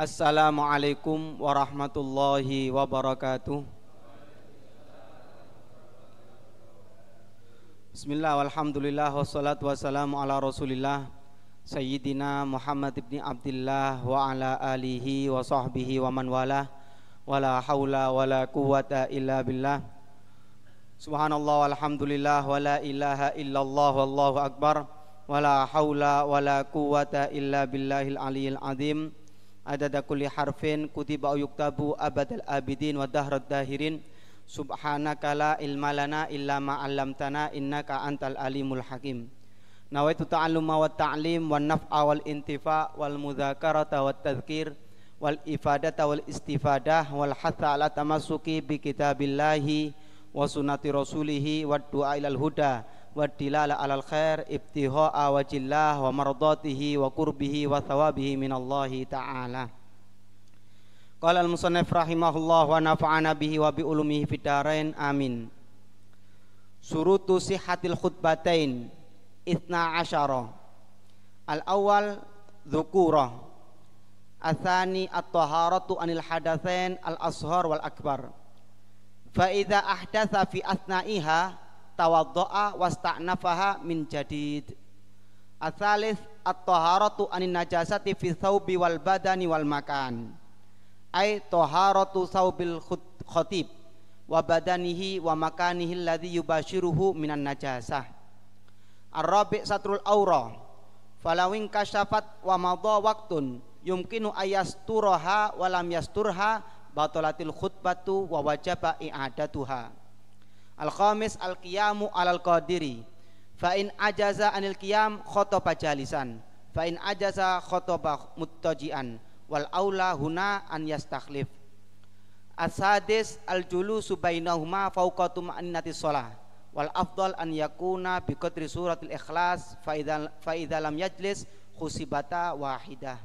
Assalamualaikum warahmatullahi wabarakatuh Bismillah walhamdulillah wassalatu wassalamu ala rasulillah Sayyidina Muhammad ibn Abdullah wa ala alihi wa sahbihi wa man wala Wala hawla wala quwata illa billah Subhanallah walhamdulillah wala ilaha illallah wallahu akbar Wala hawla wala quwata illa billahil aliyil azim adada kulli harfin kutiba yuktabu abadal abidin wa dahrad dahirin subhanaka la ilma lana illa ma 'allamtana innaka antal alimul hakim nawaitu ta'alluma wa ta'lim wa naf'a wal intifa wal mudzakarata wat tadhkir wal ifadata wal istifadah wal hatha ala tamassuki bi kitabillahi wa sunnati rasulihi wa du'a ilal huda wa dilala alal khair ibtiha'a wajillah wa mardatihi wa qurbihi wa thawabihi minallahi ta'ala Qala al-musannif rahimahullah wa nafa'ana bihi wa bi ulumihi fid darain amin Surutu sihatil khutbatain Ithna asyara Al-awwal dhukurah Athani at-taharatu anil hadathain al-ashar wal akbar Fa idza ahdatha fi athnaiha tawaddo'a wasta'nafaha min jadid Asalis at-taharatu anin najasati fi thawbi wal badani wal makan ay taharatu thawbil khatib wa badanihi wa makanihi alladhi yubashiruhu minan najasah ar-rabi' satrul aura falawin kasyafat wa madha waqtun yumkinu ayasturaha wa lam yasturha batalatil khutbatu wa wajaba i'adatuha Al-khamis al-qiyamu alal qadiri. Fa in ajaza anil qiyam khotoba jalisan. Fa in ajaza khotoba muttaji'an. Wal aula huna an yastakhlif. Asadis al-julu subainahuma fauqatum annati sholah. Wal afdal an yakuna biqadri suratil ikhlas fa idza lam yajlis khusibata wahidah.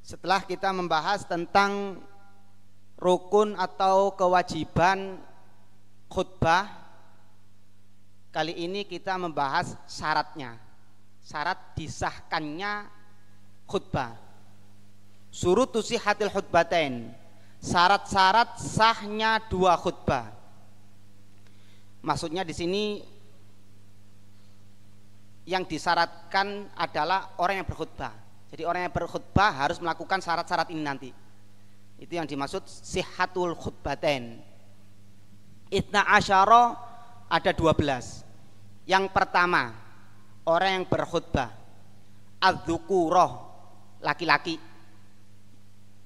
Setelah kita membahas tentang rukun atau kewajiban khutbah kali ini kita membahas syaratnya syarat disahkannya khutbah suruh tusi hatil khutbatain syarat-syarat sahnya dua khutbah maksudnya di sini yang disyaratkan adalah orang yang berkhutbah jadi orang yang berkhutbah harus melakukan syarat-syarat ini nanti itu yang dimaksud sihatul khutbatain Itna asyara ada 12. Yang pertama, orang yang berkhutbah. Adzukuroh, laki-laki.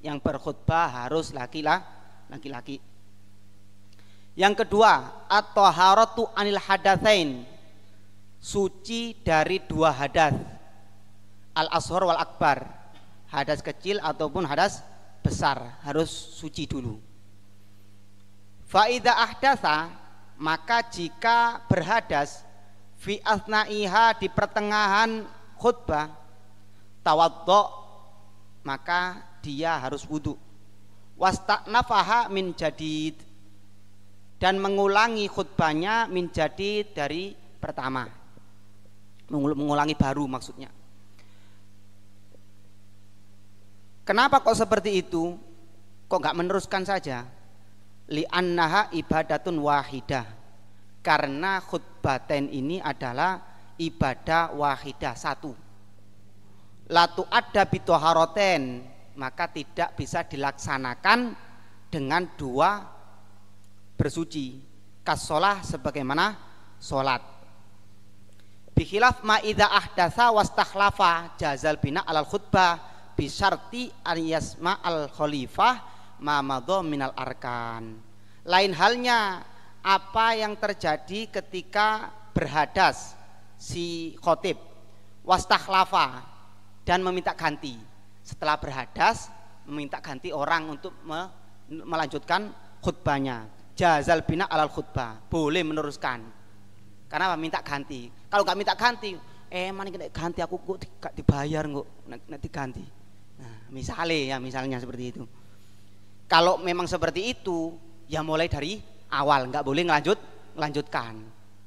Yang berkhutbah harus laki-laki. laki Yang kedua, at-taharatu anil hadathain Suci dari dua hadas. Al-ashor wal akbar. Hadas kecil ataupun hadas besar harus suci dulu. Faida ahdasa maka jika berhadas fi asnaiha di pertengahan khutbah tawaddo maka dia harus wudhu wasta'nafaha min jadid dan mengulangi khutbahnya min jadid dari pertama mengulangi baru maksudnya kenapa kok seperti itu kok nggak meneruskan saja li'annaha ibadatun wahidah karena khutbaten ini adalah ibadah wahidah satu latu ada bitoharoten maka tidak bisa dilaksanakan dengan dua bersuci kasolah sebagaimana sholat. bihilaf ma'idha ahdasa wastakhlafa jazal bina alal khutbah bisarti an yasma al khalifah mamadho minal arkan. Lain halnya apa yang terjadi ketika berhadas si khotib wastakhlafa dan meminta ganti. Setelah berhadas meminta ganti orang untuk me, melanjutkan khutbahnya. Jazal bina alal khutbah, boleh meneruskan. Karena apa? minta ganti. Kalau nggak minta ganti, eh mana kita ganti aku kok dibayar kok nanti ganti. Nah, misalnya ya misalnya seperti itu. Kalau memang seperti itu, ya mulai dari awal, nggak boleh ngelanjut, ngelanjutkan.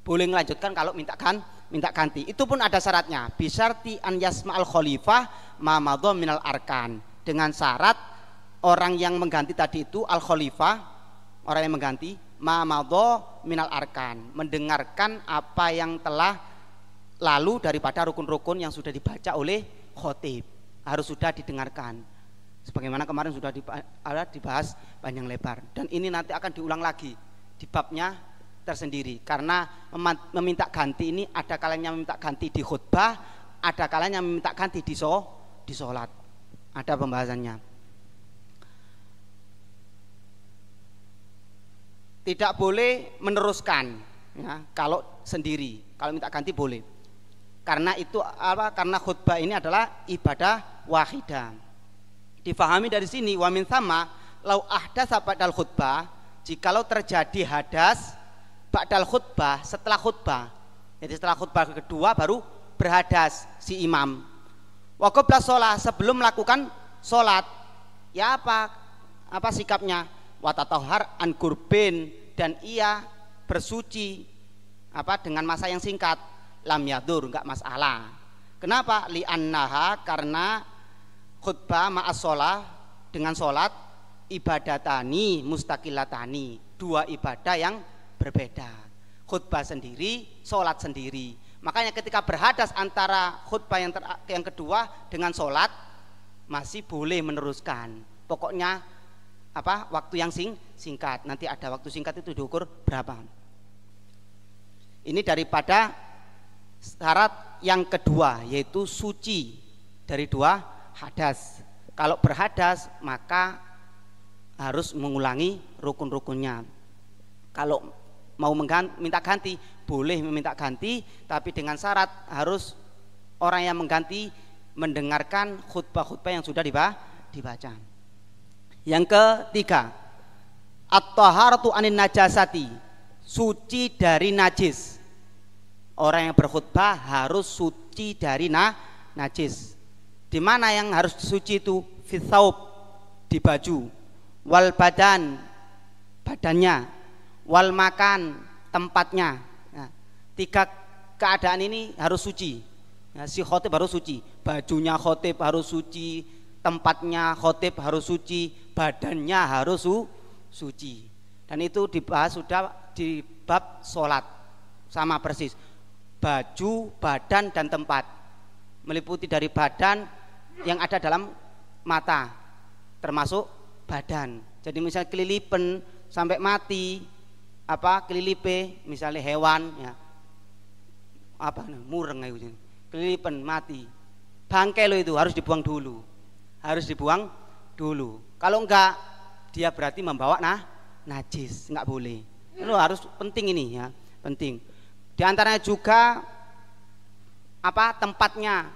Boleh ngelanjutkan kalau mintakan minta ganti. Itu pun ada syaratnya. Bisarti an Yasma al khalifah mamadho minal arkan. Dengan syarat orang yang mengganti tadi itu al khalifah, orang yang mengganti mamadho minal arkan, mendengarkan apa yang telah lalu daripada rukun-rukun yang sudah dibaca oleh khotib. Harus sudah didengarkan sebagaimana kemarin sudah dibahas panjang lebar dan ini nanti akan diulang lagi di babnya tersendiri karena meminta ganti ini ada kalanya meminta ganti di khutbah ada kalanya meminta ganti di so di sholat ada pembahasannya tidak boleh meneruskan ya, kalau sendiri kalau minta ganti boleh karena itu apa karena khutbah ini adalah ibadah wahidah Difahami dari sini wamin sama lau ahdasa ba'dal khutbah jikalau terjadi hadas ba'dal khutbah setelah khutbah. Jadi setelah khutbah kedua baru berhadas si imam. Wakoblah sholat sebelum melakukan sholat ya apa apa sikapnya watatohar an kurbin dan ia bersuci apa dengan masa yang singkat lam yadur nggak masalah kenapa li annaha karena khutbah ma'as sholah dengan sholat ibadatani mustaqilatani dua ibadah yang berbeda khutbah sendiri sholat sendiri makanya ketika berhadas antara khutbah yang, yang kedua dengan sholat masih boleh meneruskan pokoknya apa waktu yang sing singkat nanti ada waktu singkat itu diukur berapa ini daripada syarat yang kedua yaitu suci dari dua hadas. Kalau berhadas maka harus mengulangi rukun-rukunnya. Kalau mau minta ganti boleh meminta ganti tapi dengan syarat harus orang yang mengganti mendengarkan khutbah-khutbah yang sudah dibaca. Yang ketiga, at-taharatu anin najasati, suci dari najis. Orang yang berkhutbah harus suci dari na najis. Di mana yang harus suci itu fitaub di baju, wal badan badannya, wal makan tempatnya. Nah, tiga keadaan ini harus suci. Nah, si khotib harus suci, bajunya khotib harus suci, tempatnya khotib harus suci, badannya harus su suci. Dan itu dibahas sudah di bab sholat sama persis baju, badan, dan tempat meliputi dari badan, yang ada dalam mata termasuk badan jadi misal kelilipan sampai mati apa kelilipe misalnya hewan ya apa nah, mureng ya, kelilipan mati bangkai lo itu harus dibuang dulu harus dibuang dulu kalau enggak dia berarti membawa nah najis enggak boleh lo harus penting ini ya penting diantaranya juga apa tempatnya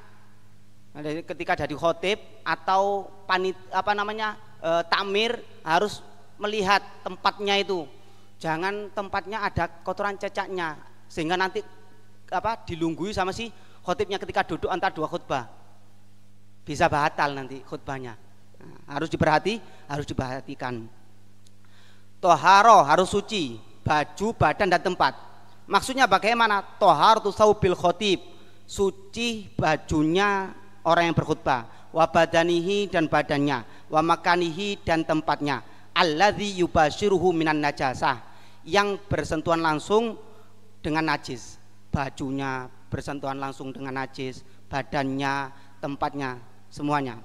ketika jadi khotib atau panit apa namanya e, tamir harus melihat tempatnya itu jangan tempatnya ada kotoran cecaknya sehingga nanti apa dilunggui sama si khotibnya ketika duduk antar dua khutbah bisa batal nanti khutbahnya nah, harus diperhati harus diperhatikan toharo harus suci baju badan dan tempat maksudnya bagaimana tohar tuh saubil khotib suci bajunya orang yang berkhutbah wa badanihi dan badannya wa makanihi dan tempatnya alladzi yubashiruhu minan najasah yang bersentuhan langsung dengan najis bajunya bersentuhan langsung dengan najis badannya tempatnya semuanya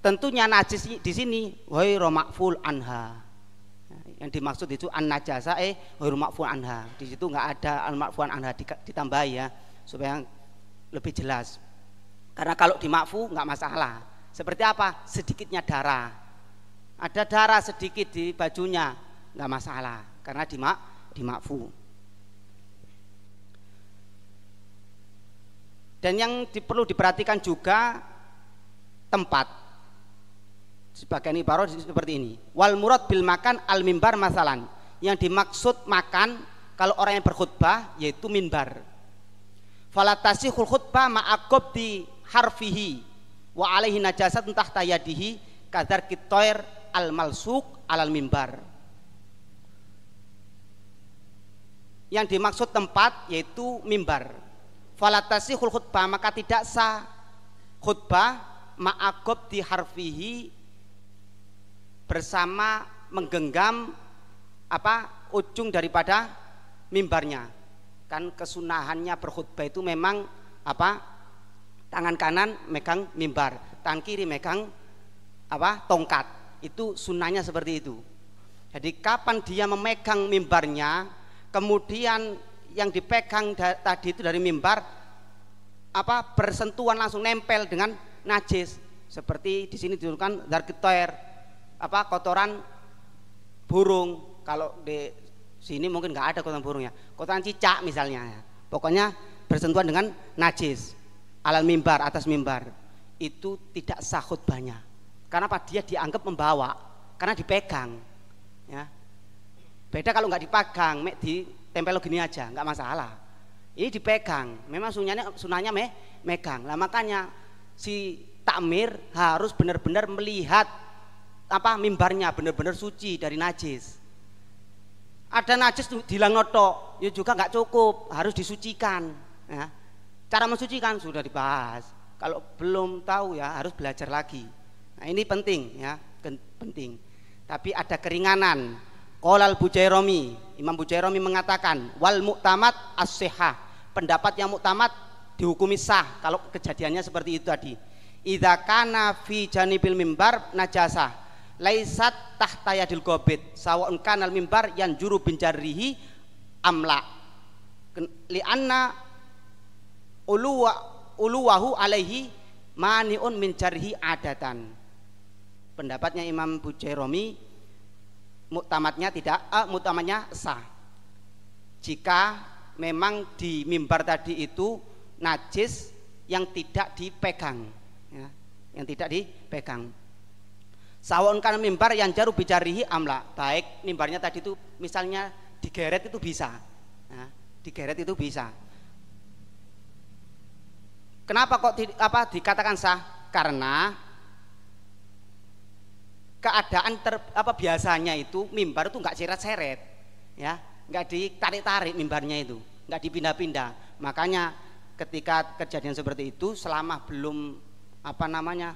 tentunya najis di sini wairu romakful anha yang dimaksud itu an najasa eh wairu makful anha di situ nggak ada al makful anha ditambahi ya supaya lebih jelas karena kalau dimakfu nggak masalah. Seperti apa? Sedikitnya darah. Ada darah sedikit di bajunya nggak masalah karena dimak dimakfu. Dan yang di, perlu diperhatikan juga tempat. ini ibarat seperti ini. Wal murad bil makan al mimbar masalan. Yang dimaksud makan kalau orang yang berkhutbah yaitu mimbar. Falatasi khutbah ma'akob di harfihi wa alaihi najasat entah tayadihi kadar kitoir al malsuk alal mimbar yang dimaksud tempat yaitu mimbar falatasi khutbah maka tidak sah khutbah ma'agob di harfihi bersama menggenggam apa ujung daripada mimbarnya kan kesunahannya berkhutbah itu memang apa tangan kanan megang mimbar, tangan kiri megang apa tongkat. Itu sunnahnya seperti itu. Jadi kapan dia memegang mimbarnya, kemudian yang dipegang tadi itu dari mimbar apa bersentuhan langsung nempel dengan najis seperti di sini ditunjukkan darkitoir apa kotoran burung kalau di sini mungkin nggak ada kotoran burung ya kotoran cicak misalnya ya. pokoknya bersentuhan dengan najis alal mimbar atas mimbar itu tidak sahut banyak karena apa dia dianggap membawa karena dipegang ya beda kalau nggak dipegang tempel lo gini aja nggak masalah ini dipegang memang sunahnya sunahnya me, megang lah makanya si takmir harus benar-benar melihat apa mimbarnya benar-benar suci dari najis ada najis di noto ya juga nggak cukup harus disucikan ya Cara mensucikan sudah dibahas. Kalau belum tahu ya harus belajar lagi. Nah, ini penting ya, penting. Tapi ada keringanan. Kolal Bujairomi, Imam Bujairomi mengatakan wal muktamat as Pendapat yang muktamat dihukumi sah kalau kejadiannya seperti itu tadi. Idza kana fi janibil mimbar najasa laisat tahta yadil gobit sawa'un kanal mimbar yang juru bin amla li'anna uluwa uluwahu alaihi maniun mencarihi adatan pendapatnya Imam Bujeromi mutamatnya tidak eh, mutamanya sah jika memang di mimbar tadi itu najis yang tidak dipegang ya, yang tidak dipegang sawon kan mimbar yang jaru bicarihi amla baik mimbarnya tadi itu misalnya digeret itu bisa ya, digeret itu bisa Kenapa kok di, apa dikatakan sah? Karena keadaan ter, apa biasanya itu mimbar itu nggak seret-seret, ya, nggak ditarik-tarik mimbarnya itu, nggak dipindah-pindah. Makanya ketika kejadian seperti itu, selama belum apa namanya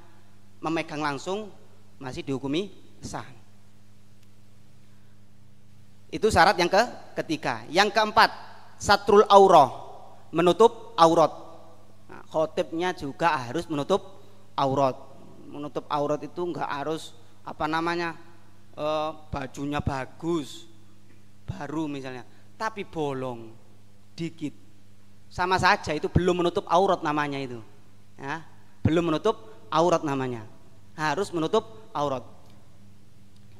memegang langsung masih dihukumi sah. Itu syarat yang ke ketiga. Yang keempat, satrul aurah, menutup aurat khotibnya juga harus menutup aurat menutup aurat itu enggak harus apa namanya e, bajunya bagus baru misalnya tapi bolong dikit sama saja itu belum menutup aurat namanya itu ya belum menutup aurat namanya harus menutup aurat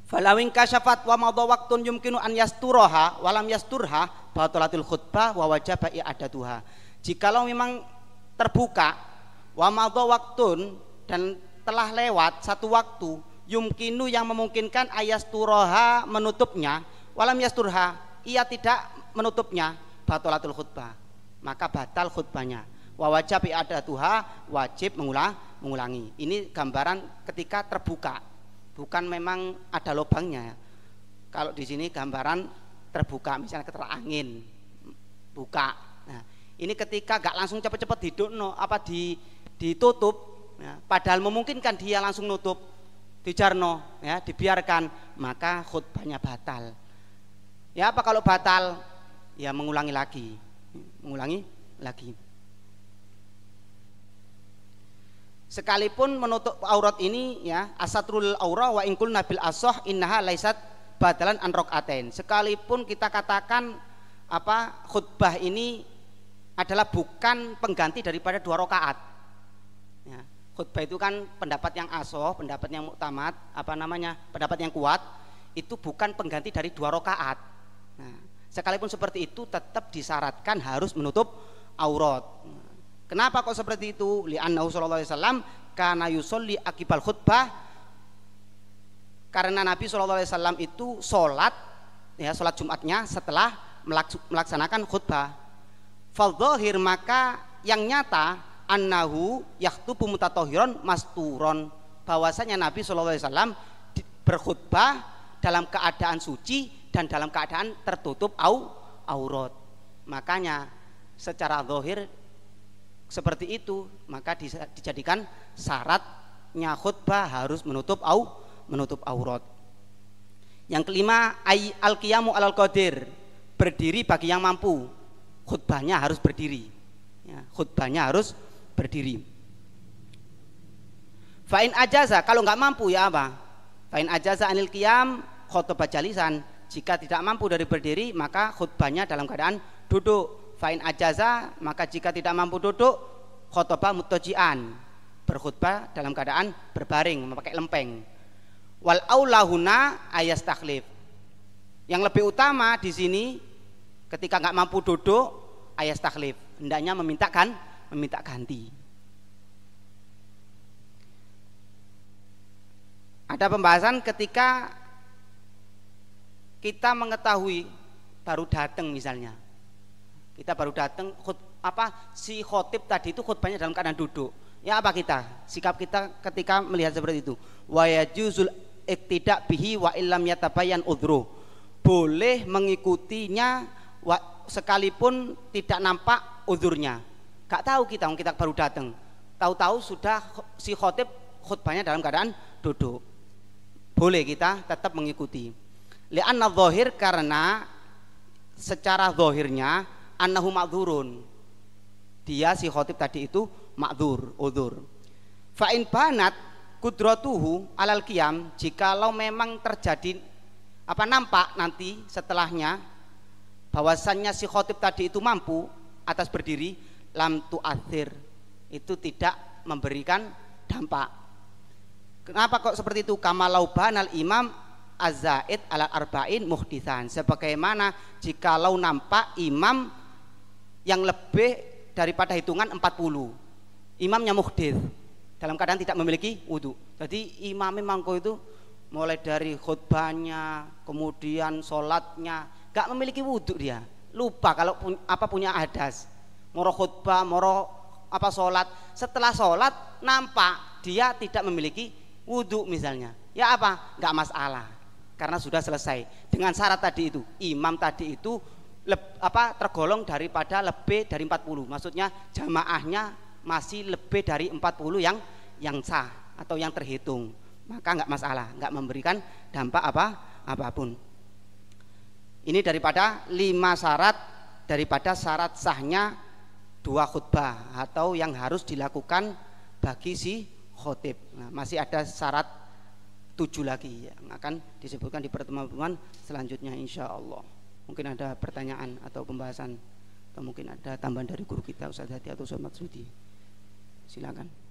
falawing kasyafat wa madha waqtun yumkinu an yasturaha walam yasturha batalatil khutbah wa wajaba i'adatuha jikalau memang terbuka wa waktun dan telah lewat satu waktu yumkinu yang memungkinkan ayas turoha menutupnya walam yasturha ia tidak menutupnya batalatul khutbah maka batal khutbahnya wa wajib ada tuha wajib mengulang mengulangi ini gambaran ketika terbuka bukan memang ada lubangnya kalau di sini gambaran terbuka misalnya keterangin angin buka ini ketika gak langsung cepet-cepet hidup no, apa di ditutup, ya, padahal memungkinkan dia langsung nutup, dijarno, ya, dibiarkan, maka khutbahnya batal. Ya apa kalau batal? Ya mengulangi lagi, mengulangi lagi. Sekalipun menutup aurat ini ya asatrul aurah wa ingkul nabil asoh innaha laisat batalan anrok aten. Sekalipun kita katakan apa khutbah ini adalah bukan pengganti daripada dua rokaat. Ya, khutbah itu kan pendapat yang asoh, pendapat yang muktamad, apa namanya, pendapat yang kuat, itu bukan pengganti dari dua rokaat. Nah, sekalipun seperti itu tetap disyaratkan harus menutup aurat. Kenapa kok seperti itu? Li'annahu sallallahu alaihi wasallam kana yusolli akibal khutbah karena Nabi sallallahu alaihi wasallam itu salat ya salat Jumatnya setelah melaksanakan khutbah Fadzahir maka yang nyata annahu yaktubu mutatohiron masturon bahwasanya Nabi SAW berkhutbah dalam keadaan suci dan dalam keadaan tertutup au aurat makanya secara zahir seperti itu maka dijadikan syaratnya khutbah harus menutup au menutup aurat yang kelima al qiyamu al qadir berdiri bagi yang mampu khutbahnya harus berdiri ya, khutbahnya harus berdiri Fa'in ajaza kalau nggak mampu ya apa Fa'in ajaza anil kiam khutbah jalisan jika tidak mampu dari berdiri maka khutbahnya dalam keadaan duduk Fa'in ajaza maka jika tidak mampu duduk khutbah mutojian berkhutbah dalam keadaan berbaring memakai lempeng wal aulahuna ayas taklif yang lebih utama di sini Ketika nggak mampu duduk, ayat taklif. Hendaknya memintakan, meminta ganti. Ada pembahasan ketika kita mengetahui baru datang misalnya. Kita baru datang khut, apa si khotib tadi itu khutbahnya dalam keadaan duduk. Ya apa kita? Sikap kita ketika melihat seperti itu. Wa yajuzul iktidak bihi wa illam yatabayan udhru boleh mengikutinya sekalipun tidak nampak udurnya. Gak tahu kita, kita baru datang. Tahu-tahu sudah si khotib khutbahnya dalam keadaan duduk. Boleh kita tetap mengikuti. Lianna zohir karena secara zahirnya annahu ma'dzurun. Dia si khotib tadi itu ma'dzur, udzur. Fa in banat kudratuhu alal qiyam jikalau memang terjadi apa nampak nanti setelahnya bahwasannya si khotib tadi itu mampu atas berdiri lam tu athir itu tidak memberikan dampak kenapa kok seperti itu kamalau banal imam azaid al arba'in muhdisan sebagaimana jikalau nampak imam yang lebih daripada hitungan 40 imamnya muhdith dalam keadaan tidak memiliki wudhu jadi imam kok itu mulai dari khutbahnya kemudian sholatnya gak memiliki wudhu dia lupa kalau pun, apa punya hadas moro khutbah moro apa sholat setelah sholat nampak dia tidak memiliki wudhu misalnya ya apa gak masalah karena sudah selesai dengan syarat tadi itu imam tadi itu leb, apa tergolong daripada lebih dari 40 maksudnya jamaahnya masih lebih dari 40 yang yang sah atau yang terhitung maka nggak masalah nggak memberikan dampak apa apapun ini daripada lima syarat daripada syarat sahnya dua khutbah atau yang harus dilakukan bagi si khotib. Nah, masih ada syarat tujuh lagi ya, yang akan disebutkan di pertemuan pertemuan selanjutnya insya Allah. Mungkin ada pertanyaan atau pembahasan atau mungkin ada tambahan dari guru kita Ustaz Hadi atau Ustaz Matsudi Silakan.